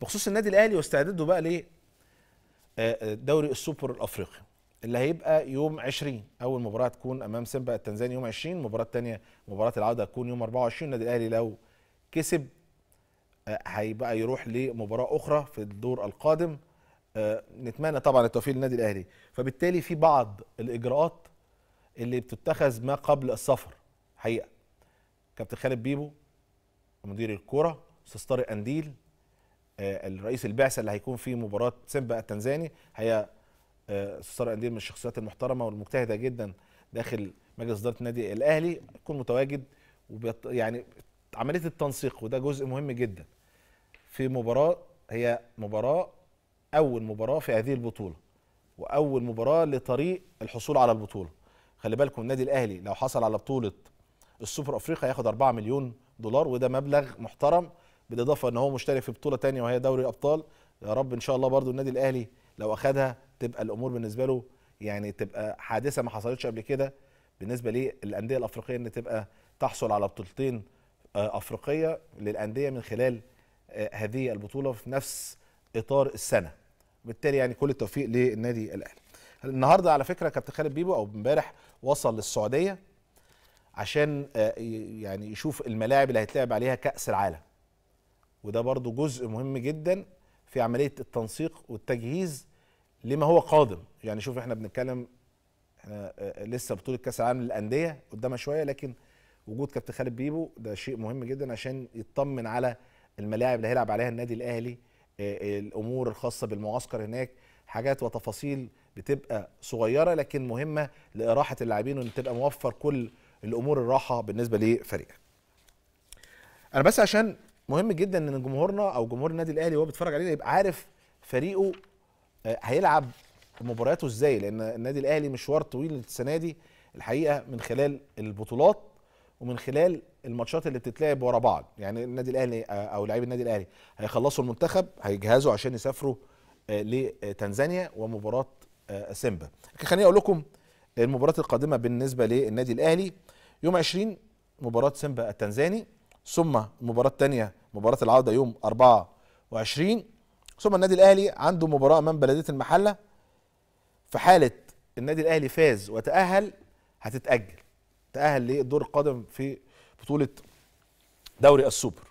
بخصوص النادي الاهلي واستعداده بقى ليه آه، آه، دوري السوبر الافريقي اللي هيبقى يوم 20 اول مباراه هتكون امام سيمبا التنزاني يوم 20 مباراه ثانيه مباراه العوده هتكون يوم 24 النادي الاهلي لو كسب آه، هيبقى يروح لمباراه اخرى في الدور القادم نتمنى طبعا التوفيق للنادي الاهلي فبالتالي في بعض الاجراءات اللي بتتخذ ما قبل السفر حقيقه كابتن خالد بيبو مدير الكوره استاذ طارق قنديل آه، الرئيس البعثه اللي هيكون في مباراه سيمبا التنزاني هي استاذ آه، اندير من الشخصيات المحترمه والمجتهده جدا داخل مجلس اداره النادي الاهلي يكون متواجد وبيط... يعني عمليه التنسيق وده جزء مهم جدا في مباراه هي مباراه اول مباراه في هذه البطوله واول مباراه لطريق الحصول على البطوله خلي بالكم النادي الاهلي لو حصل على بطوله السوبر افريقيا هياخد 4 مليون دولار وده مبلغ محترم بالاضافه ان هو مشترك في بطوله ثانيه وهي دوري الابطال يا رب ان شاء الله برضو النادي الاهلي لو اخذها تبقى الامور بالنسبه له يعني تبقى حادثه ما حصلتش قبل كده بالنسبه للانديه الافريقيه ان تبقى تحصل على بطولتين آه، افريقيه للانديه من خلال آه، هذه البطوله في نفس اطار السنه بالتالي يعني كل التوفيق للنادي الاهلي النهارده على فكره كابتن خالد بيبو او امبارح وصل للسعوديه عشان آه، يعني يشوف الملاعب اللي هيتلعب عليها كاس العالم وده برضو جزء مهم جدا في عمليه التنسيق والتجهيز لما هو قادم يعني شوف احنا بنتكلم احنا آه، لسه بطوله كاس العالم للانديه قدامها شويه لكن وجود كابتن خالد بيبو ده شيء مهم جدا عشان يطمن على الملاعب اللي هيلعب عليها النادي الاهلي آه، آه، الامور الخاصه بالمعسكر هناك حاجات وتفاصيل بتبقى صغيره لكن مهمه لاراحه اللاعبين وان تبقى موفر كل الامور الراحه بالنسبه لفريقك. انا بس عشان مهم جدا ان جمهورنا او جمهور النادي الاهلي وهو بيتفرج علينا يبقى عارف فريقه آه، هيلعب مبارياته ازاي لان النادي الاهلي مشوار طويل السنه دي الحقيقه من خلال البطولات ومن خلال الماتشات اللي بتتلعب ورا بعض يعني النادي الاهلي آه، او لعيب النادي الاهلي هيخلصوا المنتخب هيجهزوا عشان يسافروا آه، لتنزانيا ومباراه سيمبا لكن خليني اقول لكم المباراه القادمه بالنسبه للنادي الاهلي يوم 20 مباراه سيمبا التنزاني ثم المباراة الثانية مباراة العودة يوم 24 ثم النادي الأهلي عنده مباراة أمام بلدية المحلة في حالة النادي الأهلي فاز وتأهل هتتأجل تأهل للدور القادم في بطولة دوري السوبر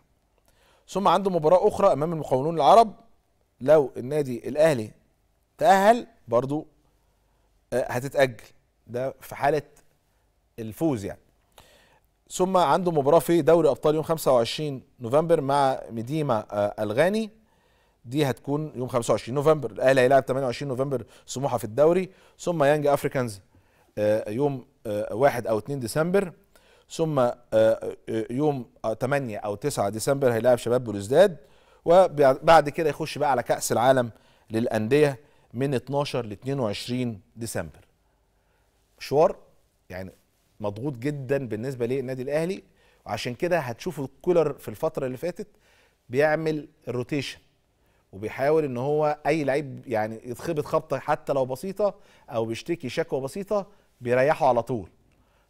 ثم عنده مباراة أخرى أمام المقاولون العرب لو النادي الأهلي تأهل برضو آه، هتتأجل ده في حالة الفوز يعني ثم عنده مباراه في دوري ابطال يوم 25 نوفمبر مع مديمة آه، الغاني دي هتكون يوم 25 نوفمبر الاهلي هيلاعب 28 نوفمبر سموحه في الدوري ثم يانج افريكانز آه، يوم 1 آه، او 2 ديسمبر ثم يوم 8 او 9 ديسمبر هيلاعب شباب بلوزداد وبعد كده يخش بقى على كاس العالم للانديه من 12 ل 22 ديسمبر مشوار يعني مضغوط جدا بالنسبه للنادي الاهلي وعشان كده هتشوف الكولر في الفتره اللي فاتت بيعمل الروتيشن وبيحاول ان هو اي لعيب يعني يتخبط خبطه حتى لو بسيطه او بيشتكي شكوى بسيطه بيريحه على طول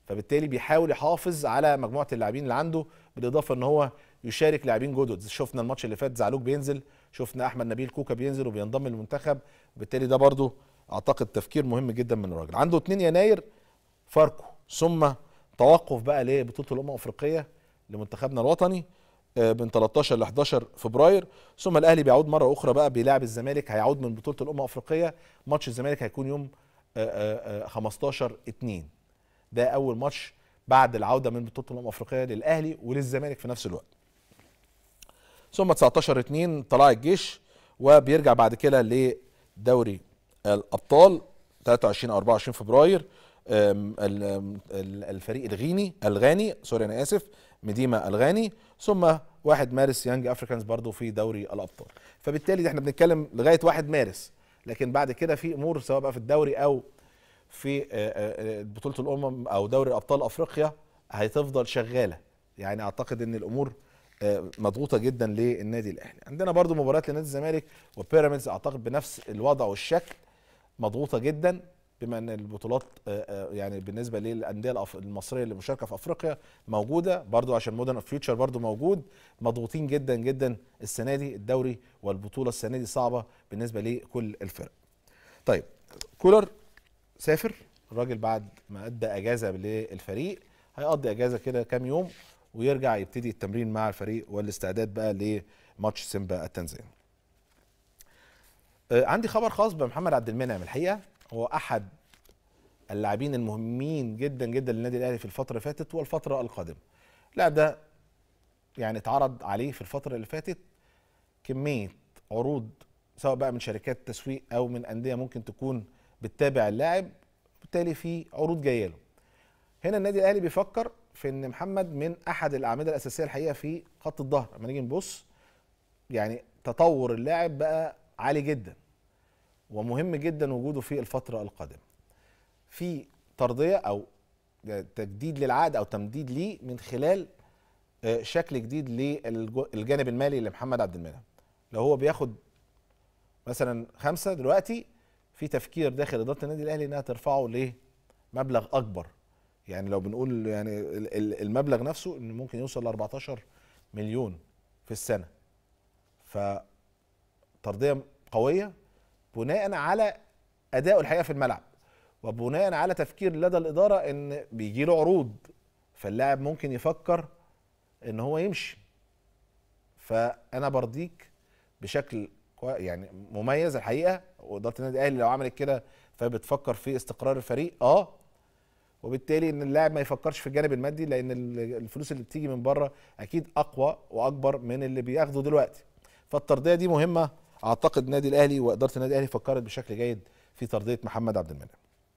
فبالتالي بيحاول يحافظ على مجموعه اللاعبين اللي عنده بالاضافه ان هو يشارك لاعبين جدد شفنا الماتش اللي فات زعلوك بينزل شفنا احمد نبيل كوكا بينزل وبينضم للمنتخب وبالتالي ده برضو اعتقد تفكير مهم جدا من الراجل عنده 2 يناير فاركو ثم توقف بقى لبطوله الامم الافريقيه لمنتخبنا الوطني آه، من 13 ل 11 فبراير ثم الاهلي بيعود مره اخرى بقى بيلاعب الزمالك هيعود من بطوله الامم الافريقيه ماتش الزمالك هيكون يوم 15 آه، 2 آه، ده اول ماتش بعد العوده من بطوله الامم الافريقيه للاهلي وللزمالك في نفس الوقت ثم 19 2 طلع الجيش وبيرجع بعد كده لدوري الابطال 23 او 24 فبراير الفريق الغيني الغاني سوري انا اسف مديما الغاني ثم 1 مارس يانج افريكانز برضو في دوري الابطال فبالتالي احنا بنتكلم لغايه 1 مارس لكن بعد كده في امور سواء بقى في الدوري او في آه، آه، آه، بطوله الامم او دوري ابطال افريقيا هتفضل شغاله يعني اعتقد ان الامور مضغوطه جدا للنادي الاهلي عندنا برضو مباريات لنادي الزمالك وبيراميدز اعتقد بنفس الوضع والشكل مضغوطه جدا بما ان البطولات آه، آه، يعني بالنسبه للانديه المصريه اللي مشاركه في افريقيا موجوده برضو عشان مودرن اوف فيوتشر برضو موجود مضغوطين جدا جدا السنه دي الدوري والبطوله السنه دي صعبه بالنسبه لكل الفرق. طيب كولر سافر الراجل بعد ما ادى اجازه للفريق هيقضي اجازه كده كام يوم ويرجع يبتدي التمرين مع الفريق والاستعداد بقى لماتش سيمبا التنزاني. آه، عندي خبر خاص بمحمد عبد المنعم الحقيقه هو احد اللاعبين المهمين جدا جدا للنادي الاهلي في الفتره اللي فاتت والفتره القادمه لا ده يعني اتعرض عليه في الفتره اللي فاتت كميه عروض سواء بقى من شركات تسويق او من انديه ممكن تكون بتتابع اللاعب وبالتالي في عروض جايه له هنا النادي الاهلي بيفكر في ان محمد من احد الاعمده الاساسيه الحقيقه في خط الظهر لما نيجي نبص يعني تطور اللاعب بقى عالي جدا ومهم جدا وجوده في الفترة القادمة في ترضية أو تجديد للعقد أو تمديد ليه من خلال آه، شكل جديد للجانب المالي لمحمد عبد المنعم لو هو بياخد مثلا خمسة دلوقتي في تفكير داخل إدارة النادي الأهلي إنها ترفعه لمبلغ أكبر يعني لو بنقول يعني المبلغ نفسه إن ممكن يوصل ل 14 مليون في السنة فطردية قوية بناء على اداؤه الحقيقه في الملعب وبناء على تفكير لدى الاداره ان بيجي له عروض فاللاعب ممكن يفكر ان هو يمشي فانا برضيك بشكل يعني مميز الحقيقه واداره النادي الاهلي لو عملت كده فبتفكر في استقرار الفريق اه وبالتالي ان اللاعب ما يفكرش في الجانب المادي لان الفلوس اللي بتيجي من بره اكيد اقوى واكبر من اللي بياخده دلوقتي فالترضيه دي مهمه اعتقد النادي الاهلي واداره النادي الاهلي فكرت بشكل جيد في ترضيه محمد عبد المنعم